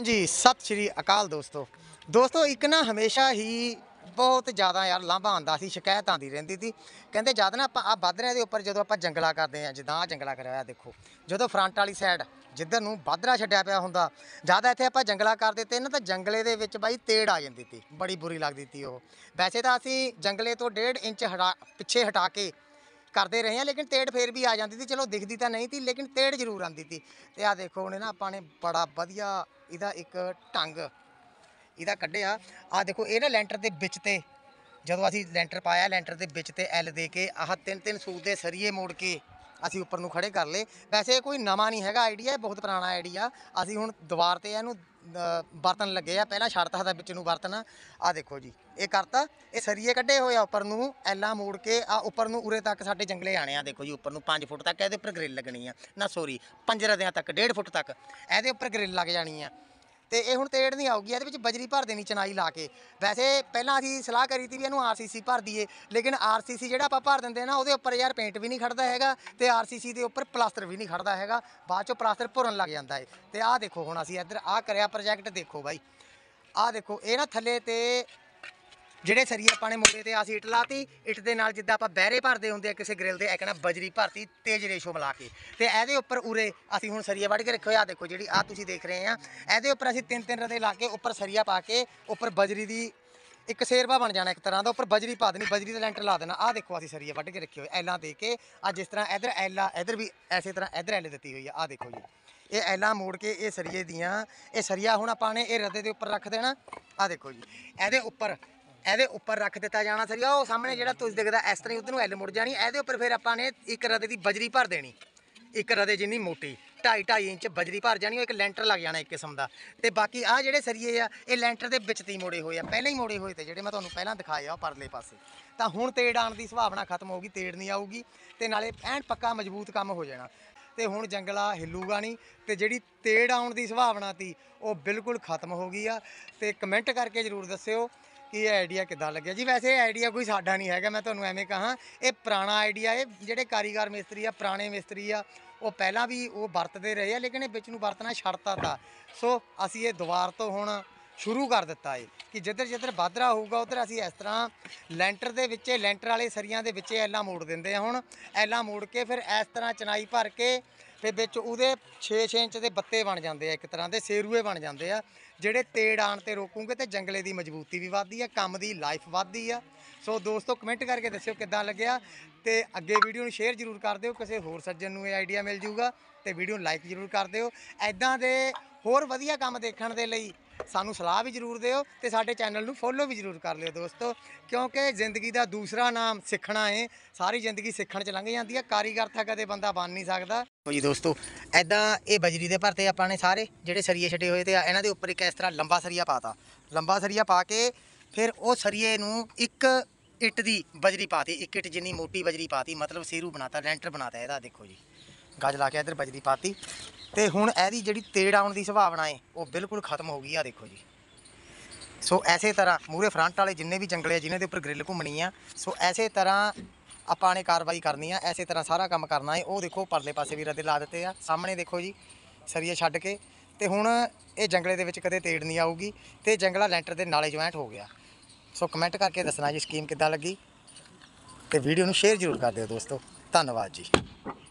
ਹਾਂਜੀ ਸਤਿ ਸ਼੍ਰੀ ਅਕਾਲ ਦੋਸਤੋ ਦੋਸਤੋ ਇੱਕ ਨਾ ਹਮੇਸ਼ਾ ਹੀ ਬਹੁਤ ਜ਼ਿਆਦਾ ਯਾਰ ਲਾਂਭਾ ਆਂਦਾ ਸੀ ਸ਼ਿਕਾਇਤ ਆਂਦੀ ਰਹਿੰਦੀ ਸੀ ਕਹਿੰਦੇ ਜਦ ਨਾ ਆਪਾਂ ਆ ਬਾਦਰਿਆਂ ਦੇ ਉੱਪਰ ਜਦੋਂ ਆਪਾਂ ਜੰਗਲਾ ਕਰਦੇ ਆ ਜਿੱਦਾਂ ਆ ਜੰਗਲਾ ਕਰਿਆ ਹੋਇਆ ਦੇਖੋ ਜਦੋਂ ਫਰੰਟ ਵਾਲੀ ਸਾਈਡ ਜਿੱਧਰ ਨੂੰ ਬਾਦਰਾ ਛੱਡਿਆ ਪਿਆ ਹੁੰਦਾ ਜਿਆਦਾ ਇੱਥੇ ਆਪਾਂ ਜੰਗਲਾ ਕਰਦੇ ਤੇ ਨਾ ਤਾਂ ਜੰਗਲੇ ਦੇ ਵਿੱਚ ਬਾਈ ਤੇੜ ਆ ਜਾਂਦੀ ਸੀ ਬੜੀ ਬੁਰੀ ਲੱਗਦੀ ਸੀ ਉਹ ਵੈਸੇ ਤਾਂ ਅਸੀਂ ਜੰਗਲੇ ਤੋਂ 1.5 ਇੰਚ ਹਟਾ ਪਿੱਛੇ ਹਟਾ ਕੇ ਕਰਦੇ ਰਹੇ ਆ ਲੇਕਿਨ ਤੇੜ ਫੇਰ ਵੀ ਆ ਜਾਂਦੀ ਸੀ ਚਲੋ ਦਿਖਦੀ ਤਾਂ ਨਹੀਂ ਸੀ ਲੇਕਿਨ ਤੇੜ ਜ਼ਰੂਰ ਆਉਂਦੀ ਸੀ ਤੇ ਆ ਦੇਖੋ ਹੁਣ ਨਾ ਆਪਾਂ ਨੇ ਬੜਾ ਵਧੀਆ ਇਹਦਾ ਇੱਕ ਟੰਗ ਇਹਦਾ ਕੱਢਿਆ ਆ ਦੇਖੋ ਇਹ ਨਾ ਲੈਂਟਰ ਦੇ ਵਿੱਚ ਤੇ ਜਦੋਂ ਅਸੀਂ ਲੈਂਟਰ ਪਾਇਆ ਲੈਂਟਰ ਦੇ ਵਿੱਚ ਤੇ ਐਲ ਦੇ ਕੇ ਆਹ ਤਿੰਨ ਤਿੰਨ ਸੂਤ ਦੇ ਸਰੀਏ ਮੋੜ ਕੇ ਅਸੀਂ ਉੱਪਰ ਨੂੰ ਖੜੇ ਕਰ ਲਏ ਵੈਸੇ ਕੋਈ ਨਵਾਂ ਨਹੀਂ ਹੈਗਾ ਆਈਡੀਆ ਬਹੁਤ ਪੁਰਾਣਾ ਆਈਡੀਆ ਅਸੀਂ ਹੁਣ ਦੀਵਾਰ ਤੇ ਇਹਨੂੰ ਬਰਤਨ ਲੱਗੇ ਆ ਪਹਿਲਾਂ ਛੱਡਤਾ ਦਾ ਵਿੱਚ ਨੂੰ ਬਰਤਨ ਆ ਦੇਖੋ ਜੀ ਇਹ ਕਰਤਾ ਇਹ ਸਰੀਏ ਕੱਢੇ ਹੋਏ ਆ ਉੱਪਰ ਨੂੰ ਐਲਾ ਮੋੜ ਕੇ ਆ ਉੱਪਰ ਨੂੰ ਉਰੇ ਤੱਕ ਸਾਡੇ ਜੰਗਲੇ ਆਣੇ ਆ ਦੇਖੋ ਜੀ ਉੱਪਰ ਨੂੰ 5 ਫੁੱਟ ਤੱਕ ਇਹਦੇ ਉੱਪਰ ਗ੍ਰਿਲ ਲੱਗਣੀ ਆ ਨਾ ਸੋਰੀ 5 ਰਦਿਆਂ ਤੱਕ 1.5 ਫੁੱਟ ਤੱਕ ਇਹਦੇ ਉੱਪਰ ਗ੍ਰਿਲ ਲੱਗ ਜਾਣੀ ਆ ਤੇ ਇਹ ਹੁਣ ਤੇੜ ਨਹੀਂ ਆਉਗੀ ਇਹਦੇ ਵਿੱਚ ਬਜਰੀ ਭਰ ਦੇਣੀ ਚਨਾਈ ਲਾ ਕੇ ਵੈਸੇ ਪਹਿਲਾਂ ਅਸੀਂ ਸਲਾਹ ਕਰੀ ਸੀ ਵੀ ਇਹਨੂੰ ਆਰਸੀਸੀ ਭਰ ਦਈਏ ਲੇਕਿਨ ਆਰਸੀਸੀ ਜਿਹੜਾ ਆਪਾਂ ਭਰ ਦਿੰਦੇ ਨਾ ਉਹਦੇ ਉੱਪਰ ਯਾਰ ਪੇਂਟ ਵੀ ਨਹੀਂ ਖੜਦਾ ਹੈਗਾ ਤੇ ਆਰਸੀਸੀ ਦੇ ਉੱਪਰ ਪਲਾਸਟਰ ਵੀ ਨਹੀਂ ਖੜਦਾ ਹੈਗਾ ਬਾਅਦ ਚੋਂ ਪਲਾਸਟਰ ਭੁਰਨ ਲੱਗ ਜਾਂਦਾ ਹੈ ਤੇ ਆਹ ਦੇਖੋ ਹੁਣ ਅਸੀਂ ਇੱਧਰ ਆਹ ਕਰਿਆ ਪ੍ਰੋਜੈਕਟ ਦੇਖੋ ਬਾਈ ਆਹ ਦੇਖੋ ਇਹ ਨਾ ਥੱਲੇ ਤੇ ਜਿਹੜੇ ਸਰੀਏ ਆਪਾਂ ਨੇ ਮੋੜੇ ਤੇ ਆ ਸੀਟ ਲਾਤੀ ਇਟ ਦੇ ਨਾਲ ਜਿੱਦਾਂ ਆਪਾਂ ਬਹਿਰੇ ਭਰਦੇ ਹੁੰਦੇ ਆ ਕਿਸੇ ਗ੍ਰਿਲ ਦੇ ਐਕਣਾ ਬਜਰੀ ਭਰਤੀ ਤੇਜ਼ ਰੇਸ਼ੋ ਮਿਲਾ ਕੇ ਤੇ ਇਹਦੇ ਉੱਪਰ ਉਰੇ ਅਸੀਂ ਹੁਣ ਸਰੀਆ ਵੜ ਕੇ ਰੱਖਿਓ ਆ ਦੇਖੋ ਜਿਹੜੀ ਆ ਤੁਸੀਂ ਦੇਖ ਰਹੇ ਆ ਇਹਦੇ ਉੱਪਰ ਅਸੀਂ ਤਿੰਨ ਤਿੰਨ ਰਦੇ ਲਾ ਕੇ ਉੱਪਰ ਸਰੀਆ ਪਾ ਕੇ ਉੱਪਰ ਬਜਰੀ ਦੀ ਇੱਕ ਸੇਰਵਾ ਬਣ ਜਾਣਾ ਇੱਕ ਤਰ੍ਹਾਂ ਦਾ ਉੱਪਰ ਬਜਰੀ ਪਾ ਦੇਣੀ ਬਜਰੀ ਦਾ ਲੈਂਟਰ ਲਾ ਦੇਣਾ ਆ ਦੇਖੋ ਅਸੀਂ ਸਰੀਆ ਵੱਢ ਕੇ ਰੱਖਿਓ ਐਲਾ ਐਲਾਂ ਦੇ ਕੇ ਆ ਜਿਸ ਤਰ੍ਹਾਂ ਇਧਰ ਐਲਾ ਇਧਰ ਵੀ ਐਸੇ ਤਰ੍ਹਾਂ ਇਧਰ ਐਲੇ ਦਿੱਤੀ ਹੋਈ ਆ ਆ ਦੇਖੋ ਜੀ ਇਹ ਐਲਾ ਮੋੜ ਕੇ ਇਹ ਸਰੀਏ ਦੀਆਂ ਇਹ ਸਰੀਆ ਹੁਣ ਆਪਾਂ ਨੇ ਇਹ ਰਦੇ ਦੇ ਉੱਪਰ ਰੱਖ ਦੇਣਾ ਆ ਦੇਖੋ ਜੀ ਇਹਦੇ ਉੱਪਰ ਇਹਦੇ ਉੱਪਰ ਰੱਖ ਦਿੱਤਾ ਜਾਣਾ ਸਰ ਉਹ ਸਾਹਮਣੇ ਜਿਹੜਾ ਤੁਸੀਂ ਦਿਖਦਾ ਇਸ ਤਰ੍ਹਾਂ ਹੀ ਉਧਰ ਨੂੰ ਐਲ ਮੁੜ ਜਾਣੀ ਇਹਦੇ ਉੱਪਰ ਫਿਰ ਆਪਾਂ ਨੇ ਇੱਕ ਰਦੇ ਦੀ ਬਜਰੀ ਭਰ ਦੇਣੀ ਇੱਕ ਰਦੇ ਜਿੰਨੀ ਮੋਟੀ 2.5 2.5 ਇੰਚ ਬਜਰੀ ਭਰ ਜਾਣੀ ਉਹ ਇੱਕ ਲੈਂਟਰ ਲੱਗ ਜਾਣਾ ਇੱਕ ਕਿਸਮ ਦਾ ਤੇ ਬਾਕੀ ਆ ਜਿਹੜੇ ਸਰੀਏ ਆ ਇਹ ਲੈਂਟਰ ਦੇ ਵਿੱਚ ਤੀ ਮੋੜੇ ਹੋਏ ਆ ਪਹਿਲਾਂ ਹੀ ਮੋੜੇ ਹੋਏ ਤੇ ਜਿਹੜੇ ਮੈਂ ਤੁਹਾਨੂੰ ਪਹਿਲਾਂ ਦਿਖਾਏ ਆ ਪਰਲੇ ਪਾਸੇ ਤਾਂ ਹੁਣ ਤੇੜ ਆਣ ਦੀ ਸੰਭਾਵਨਾ ਖਤਮ ਹੋ ਗਈ ਤੇੜ ਨਹੀਂ ਆਊਗੀ ਤੇ ਨਾਲੇ ਐਨ ਪੱਕਾ ਮਜ਼ਬੂਤ ਕੰਮ ਹੋ ਜਾਣਾ ਤੇ ਹੁਣ ਜੰਗਲਾ ਹਿੱਲੂਗਾ ਨਹੀਂ ਤੇ ਜਿਹੜੀ ਤੇੜ ਆਉਣ ਦੀ ਸੰਭਾਵਨਾ ਸੀ ਉਹ ਬਿਲਕੁਲ ਖਤਮ ਹੋ ਗਈ ਆ ਤੇ ਕਮੈਂਟ ਕਰਕੇ ਜਰੂਰ ਦੱਸਿਓ ਕਿ ਇਹ ਆਈਡੀਆ ਕਿੱਦਾਂ ਲੱਗਿਆ ਜੀ ਵੈਸੇ ਇਹ ਆਈਡੀਆ ਕੋਈ ਸਾਡਾ ਨਹੀਂ ਹੈਗਾ ਮੈਂ ਤੁਹਾਨੂੰ ਐਵੇਂ ਕਹਾਂ ਇਹ ਪੁਰਾਣਾ ਆਈਡੀਆ ਇਹ ਜਿਹੜੇ ਕਾਰੀਗਰ ਮਿਸਤਰੀ ਆ ਪੁਰਾਣੇ ਮਿਸਤਰੀ ਆ ਉਹ ਪਹਿਲਾਂ ਵੀ ਉਹ ਵਰਤਦੇ ਰਹੇ ਆ ਲੇਕਿਨ ਇਹ ਵਿੱਚ ਨੂੰ ਵਰਤਣਾ ਛੱਡਤਾ ਤਾਂ ਸੋ ਅਸੀਂ ਇਹ ਦੁਬਾਰ ਤੋਂ ਹੁਣ ਸ਼ੁਰੂ ਕਰ ਦਿੱਤਾ ਏ ਕਿ ਜਿੱਧਰ ਜਿੱਧਰ ਬਾਦਰਾ ਹੋਊਗਾ ਉਧਰ ਅਸੀਂ ਇਸ ਤਰ੍ਹਾਂ ਲੈਂਟਰ ਦੇ ਵਿੱਚੇ ਲੈਂਟਰ ਵਾਲੇ ਸਰੀਆਂ ਦੇ ਵਿੱਚੇ ਐਲਾ ਮੋੜ ਦਿੰਦੇ ਆ ਹੁਣ ਐਲਾ ਮੋੜ ਕੇ ਫਿਰ ਇਸ ਤਰ੍ਹਾਂ ਚਨਾਈ ਭਰ ਕੇ ਤੇ ਵਿੱਚ ਉਹਦੇ 6-6 ਇੰਚ ਦੇ ਬੱਤੇ ਬਣ ਜਾਂਦੇ ਆ ਇੱਕ ਤਰ੍ਹਾਂ ਦੇ ਸੇਰੂਏ ਬਣ ਜਾਂਦੇ ਆ ਜਿਹੜੇ ਤੇੜ ਆਣ ਤੇ ਰੋਕੂਗੇ ਤੇ ਜੰਗਲੇ ਦੀ ਮਜ਼ਬੂਤੀ ਵੀ ਵੱਧਦੀ ਆ ਕੰਮ ਦੀ ਲਾਈਫ ਵੱਧਦੀ ਆ ਸੋ ਦੋਸਤੋ ਕਮੈਂਟ ਕਰਕੇ ਦੱਸਿਓ ਕਿੱਦਾਂ ਲੱਗਿਆ ਤੇ ਅੱਗੇ ਵੀਡੀਓ ਨੂੰ ਸ਼ੇਅਰ ਜ਼ਰੂਰ ਕਰ ਦਿਓ ਕਿਸੇ ਹੋਰ ਸੱਜਣ ਨੂੰ ਇਹ ਆਈਡੀਆ ਮਿਲ ਜਾਊਗਾ ਤੇ ਵੀਡੀਓ ਨੂੰ ਲਾਈਕ ਜ਼ਰੂਰ ਕਰ ਦਿਓ ਐਦਾਂ ਦੇ ਹੋਰ ਵਧੀਆ ਕੰਮ ਦੇਖਣ ਦੇ ਲਈ ਸਾਨੂੰ ਸਲਾਹ ਵੀ ਜ਼ਰੂਰ ਦਿਓ ਤੇ ਸਾਡੇ ਚੈਨਲ ਨੂੰ ਫੋਲੋ ਵੀ ਜ਼ਰੂਰ ਕਰ ਲਿਓ ਦੋਸਤੋ ਕਿਉਂਕਿ ਜ਼ਿੰਦਗੀ ਦਾ ਦੂਸਰਾ ਨਾਮ ਸਿੱਖਣਾ ਹੈ ਸਾਰੀ ਜ਼ਿੰਦਗੀ ਸਿੱਖਣ ਚ ਲੰਘ ਜਾਂਦੀ ਹੈ ਕਾਰੀਗਰ ਤਾਂ ਕਦੇ ਬੰਦਾ ਬਣ ਨਹੀਂ ਸਕਦਾ ਜੀ ਦੋਸਤੋ ਐਦਾਂ ਇਹ ਬਜਰੀ ਦੇ ਭਰਤੇ ਆਪਾਂ ਨੇ ਸਾਰੇ ਜਿਹੜੇ ਸਰੀਏ ਛੱਡੇ ਹੋਏ ਤੇ ਇਹਨਾਂ ਦੇ ਉੱਪਰ ਇੱਕ ਇਸ ਤਰ੍ਹਾਂ ਲੰਬਾ ਸਰੀਆ ਪਾਤਾ ਲੰਬਾ ਸਰੀਆ ਪਾ ਕੇ ਫਿਰ ਉਹ ਸਰੀਏ ਨੂੰ ਇੱਕ ਇੱਟ ਦੀ ਬਜਰੀ ਪਾਤੀ ਇੱਕ ਇੱਟ ਜਿੰਨੀ ਮੋਟੀ ਬਜਰੀ ਪਾਤੀ ਮਤਲਬ ਸੇਰੂ ਬਣਾਤਾ ਲੈਂਟਰ ਬਣਾਤਾ ਇਹਦਾ ਦੇਖੋ ਜੀ ਗੱਜ ਲਾ ਕੇ ਇੱਧਰ ਬਜਰੀ ਪਾਤੀ ਤੇ ਹੁਣ ਇਹਦੀ ਜਿਹੜੀ ਤੇੜ ਆਉਣ ਦੀ ਸੰਭਾਵਨਾ ਹੈ ਉਹ ਬਿਲਕੁਲ ਖਤਮ ਹੋ ਗਈ ਆ ਦੇਖੋ ਜੀ ਸੋ ਐਸੇ ਤਰ੍ਹਾਂ ਮੂਰੇ ਫਰੰਟ ਵਾਲੇ ਜਿੰਨੇ ਵੀ ਜੰਗਲੇ ਆ ਜਿਨ੍ਹਾਂ ਦੇ ਉੱਪਰ ਗ੍ਰਿਲ ਘੁੰਮਣੀ ਆ ਸੋ ਐਸੇ ਤਰ੍ਹਾਂ ਆਪਾਂ ਨੇ ਕਾਰਵਾਈ ਕਰਨੀ ਆ ਐਸੇ ਤਰ੍ਹਾਂ ਸਾਰਾ ਕੰਮ ਕਰਨਾ ਹੈ ਉਹ ਦੇਖੋ ਪਰਲੇ ਪਾਸੇ ਵੀ ਰਦੇ ਲਾ ਦਿੱਤੇ ਆ ਸਾਹਮਣੇ ਦੇਖੋ ਜੀ ਸਰੀਆ ਛੱਡ ਕੇ ਤੇ ਹੁਣ ਇਹ ਜੰਗਲੇ ਦੇ ਵਿੱਚ ਕਦੇ ਤੇੜ ਨਹੀਂ ਆਊਗੀ ਤੇ ਜੰਗਲਾ ਲੈਂਟਰ ਦੇ ਨਾਲੇ ਜੁਆਇੰਟ ਹੋ ਗਿਆ ਸੋ ਕਮੈਂਟ ਕਰਕੇ ਦੱਸਣਾ ਜੀ ਸਕੀਮ ਕਿੱਦਾਂ ਲੱਗੀ ਤੇ ਵੀਡੀਓ ਨੂੰ ਸ਼ੇਅਰ ਜ਼ਰੂਰ ਕਰ ਦਿਓ ਦੋਸਤੋ ਧੰਨਵਾਦ ਜੀ